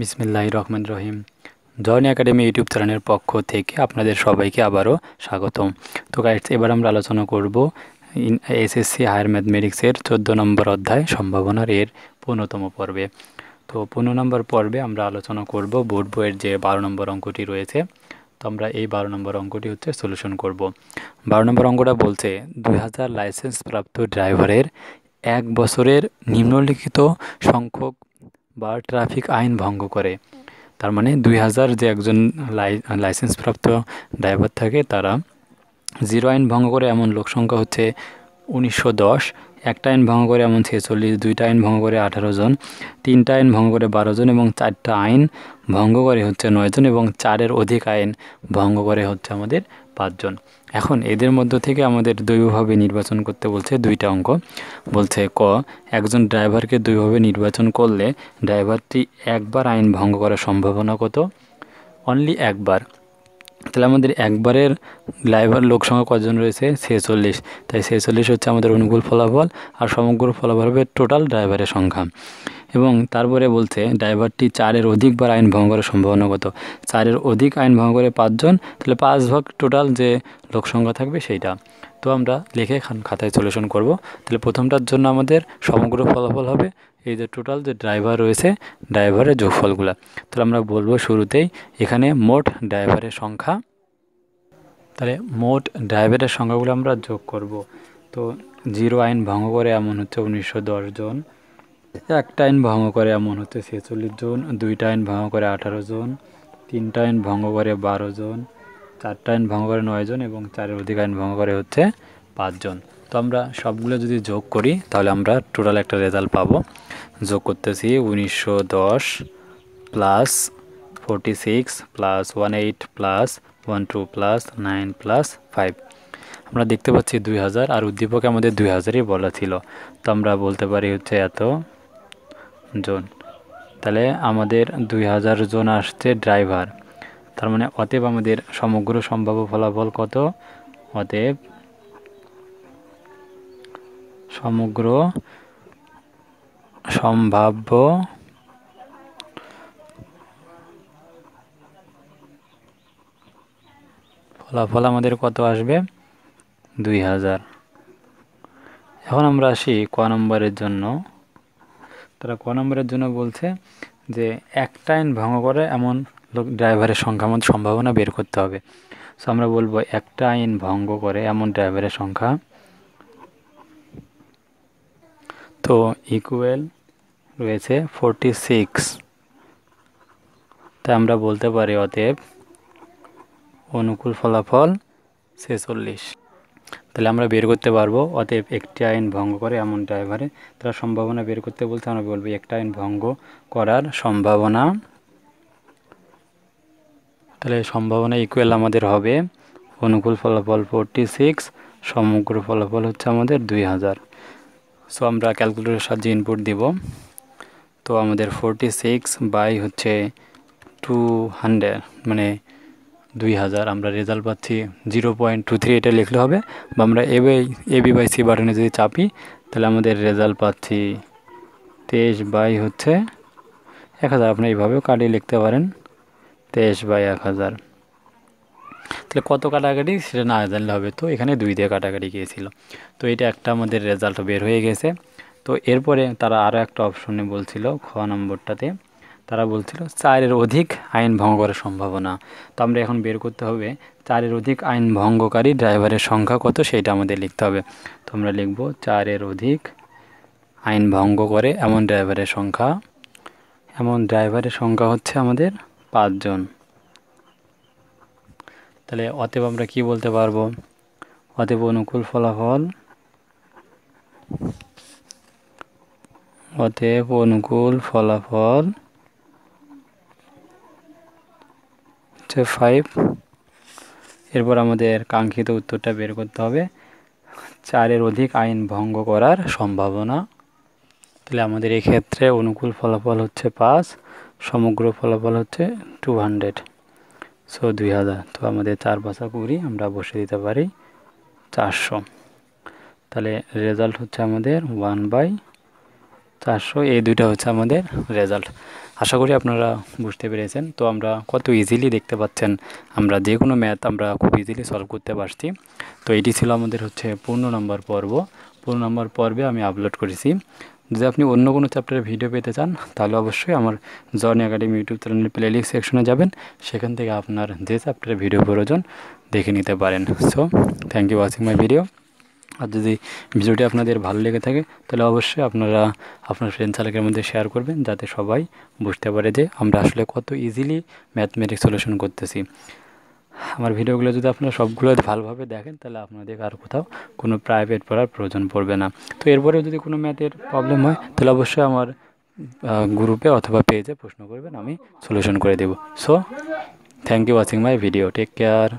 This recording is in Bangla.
বিসমিল্লাহ রহমান রহিম জয়নি একাডেমি ইউটিউব চ্যানেলের পক্ষ থেকে আপনাদের সবাইকে আবারও স্বাগতম তো গাইডস এবার আমরা আলোচনা করব এসএসসি হায়ার ম্যাথমেটিক্সের চোদ্দো নম্বর অধ্যায় সম্ভাবনার এর পনেরোতম পর্বে তো পনেরো নম্বর পর্বে আমরা আলোচনা করব বোর্ড বইয়ের যে বারো নম্বর অঙ্কটি রয়েছে তো আমরা এই বারো নম্বর অঙ্কটি হচ্ছে সলিউশন করব বারো নম্বর অঙ্কটা বলছে দুই হাজার লাইসেন্সপ্রাপ্ত ড্রাইভারের এক বছরের নিম্নলিখিত সংখ্যক বা ট্রাফিক আইন ভঙ্গ করে তার মানে দুই হাজার যে একজন লাইসেন্সপ্রাপ্ত ড্রাইভার থাকে তারা জিরো আইন ভঙ্গ করে এমন লোক সংখ্যা হচ্ছে উনিশশো দশ একটা আইন ভঙ্গ করে এমন ছেচল্লিশ দুইটা আইন ভঙ্গ করে আঠারো জন তিনটা আইন ভঙ্গ করে বারো জন এবং চারটা আইন ভঙ্গ করে হচ্ছে নয়জন এবং চারের অধিক আইন ভঙ্গ করে হচ্ছে আমাদের পাঁচজন এখন এদের মধ্য থেকে আমাদের দৈবভাবে নির্বাচন করতে বলছে দুইটা অঙ্ক বলছে ক একজন ড্রাইভারকে দুইভাবে নির্বাচন করলে ড্রাইভারটি একবার আইন ভঙ্গ করার সম্ভাবনা কত অনলি একবার তাহলে আমাদের একবারের ড্রাইভার লোক সংখ্যা কজন রয়েছে ছেচল্লিশ তাই ছেচল্লিশ হচ্ছে আমাদের অনুকূল ফলাফল আর সমগ্র ফলাফল হবে টোটাল ড্রাইভারের সংখ্যা এবং তারপরে বলছে ড্রাইভারটি চারের অধিক বার আইন ভঙ্গ করার সম্ভাবনা কত চারের অধিক আইন ভঙ্গ করে পাঁচজন তাহলে পাঁচ ভাগ টোটাল যে লোক সংখ্যা থাকবে সেইটা তো আমরা লিখে খাতায় সলিউশন করব তাহলে প্রথমটার জন্য আমাদের সমগ্র ফলাফল হবে এই যে টোটাল যে ড্রাইভার রয়েছে ড্রাইভারের যোগফলগুলো তাহলে আমরা বলবো শুরুতেই এখানে মোট ড্রাইভারের সংখ্যা তাহলে মোট ড্রাইভারের সংখ্যাগুলো আমরা যোগ করব তো জিরো আইন ভঙ্গ করে এমন হচ্ছে উনিশশো জন একটা আইন ভঙ্গ করে এমন হচ্ছে ছেচল্লিশ জন দুইটা আইন ভঙ্গ করে আঠারো জন তিনটা আইন ভঙ্গ করে বারো জন চারটা আইন ভঙ্গ করে নয় জন এবং চারের অধিক আইন ভঙ্গ করে হচ্ছে পাঁচজন তো আমরা সবগুলো যদি যোগ করি তাহলে আমরা টোটাল একটা রেজাল্ট পাবো যোগ করতেছি উনিশশো দশ plus forty six plus one eight plus one two plus nine plus five আমরা দেখতে পাচ্ছি দুই হাজার আর উদ্দীপকে আমাদের দুই হাজারই বলা ছিল তো আমরা বলতে পারি হচ্ছে এত জন তাহলে আমাদের দুই হাজার জন আসছে ড্রাইভার তার মানে অতএব আমাদের সমগ্র সম্ভাব্য ফলাফল কত অতএব সমগ্র সম্ভাব্য ফলাফল আমাদের কত আসবে দুই হাজার এখন আমরা আসি ক নম্বরের জন্য তারা ক নম্বরের জন্য বলছে যে একটা আইন ভঙ্গ করে এমন লোক ড্রাইভারের সংখ্যা মধ্যে সম্ভাবনা বের করতে হবে সো আমরা বলবো একটা আইন ভঙ্গ করে এমন ড্রাইভারের সংখ্যা তো ইকুয়েল রয়েছে ফোরটি সিক্স তা আমরা বলতে পারি অতএব অনুকূল ফলাফল ছেচল্লিশ তাহলে আমরা বের করতে পারবো অতএব একটি আইন ভঙ্গ করে এমন ড্রাইভারে তারা সম্ভাবনা বের করতে বলতে আমরা বলবো একটা আইন ভঙ্গ করার সম্ভাবনা তাহলে সম্ভাবনা ইকুয়াল আমাদের হবে অনুকূল ফলাফল ফোরটি সিক্স সমগ্র ফলাফল হচ্ছে আমাদের দুই হাজার সো আমরা ক্যালকুলেটরের সাহায্যে ইনপুট দিব তো আমাদের ফোরটি সিক্স বাই হচ্ছে টু হান্ড্রেড মানে দুই হাজার আমরা রেজাল্ট পাচ্ছি জিরো পয়েন্ট টু থ্রি এটা লিখলে হবে বা আমরা এবে এ বি বাই সি বাটনে যদি চাপি তাহলে আমাদের রেজাল্ট পাচ্ছি তেইশ বাই হচ্ছে এক হাজার আপনি এইভাবেও কাটিয়ে লিখতে পারেন তেইশ বাই এক হাজার তাহলে কত কাটাকাটি সেটা না জানলে হবে তো এখানে দুই দিয়ে কাটাকাটি গিয়েছিল তো এটা একটা আমাদের রেজাল্ট বের হয়ে গেছে তো এরপরে তারা আরও একটা অপশনে বলছিল খ নম্বরটাতে তারা বলছিল চারের অধিক আইন ভঙ্গ করার সম্ভাবনা তো আমরা এখন বের করতে হবে চারের অধিক আইন ভঙ্গকারী ড্রাইভারের সংখ্যা কত সেটা আমাদের লিখতে হবে তো আমরা লিখব চারের অধিক আইন ভঙ্গ করে এমন ড্রাইভারের সংখ্যা এমন ড্রাইভারের সংখ্যা হচ্ছে আমাদের পাঁচজন তাহলে অতএব আমরা কি বলতে পারবো অতএব অনুকূল ফলাফল অতএব অনুকূল ফলাফল হচ্ছে ফাইভ এরপর আমাদের কাঙ্ক্ষিত উত্তরটা বের করতে হবে চারের অধিক আইন ভঙ্গ করার সম্ভাবনা তাহলে আমাদের এক্ষেত্রে অনুকূল ফলাফল হচ্ছে পাঁচ সমগ্র ফলাফল হচ্ছে টু হান্ড্রেড সো দুই হাজার তো আমাদের চার পাশা কুড়ি আমরা বসে দিতে পারি চারশো তাহলে রেজাল্ট হচ্ছে আমাদের ওয়ান বাই চারশো এই দুইটা হচ্ছে আমাদের রেজাল্ট আশা করি আপনারা বুঝতে পেরেছেন তো আমরা কত ইজিলি দেখতে পাচ্ছেন আমরা যে কোনো ম্যাথ আমরা খুব ইজিলি সলভ করতে পারছি তো এটি ছিল আমাদের হচ্ছে পূর্ণ নম্বর পর্ব পূর্ণ নম্বর পর্বে আমি আপলোড করেছি যদি আপনি অন্য কোনো চ্যাপ্টারের ভিডিও পেতে চান তাহলে অবশ্যই আমার জর্নি একাডেমি ইউটিউব চ্যানেলের প্লেলিস্ট সেকশনে যাবেন সেখান থেকে আপনার যে চ্যাপ্টারের ভিডিও প্রয়োজন দেখে নিতে পারেন so thank you watching my video আর যদি ভিডিওটি আপনাদের ভালো লেগে থাকে তাহলে অবশ্যই আপনারা আপনার ফ্রেন্ড সার্কেলের মধ্যে শেয়ার করবেন যাতে সবাই বুঝতে পারে যে আমরা আসলে কত ইজিলি ম্যাথমেটিক্স সলিউশন করতেছি আমার ভিডিওগুলো যদি আপনারা সবগুলো ভালোভাবে দেখেন তাহলে আপনাদের আর কোথাও কোনো প্রাইভেট পড়ার প্রয়োজন পড়বে না তো এরপরেও যদি কোনো ম্যাথের প্রবলেম হয় তাহলে অবশ্যই আমার গ্রুপে অথবা পেজে প্রশ্ন করবেন আমি সলিউশন করে দেব so thank you watching my video take care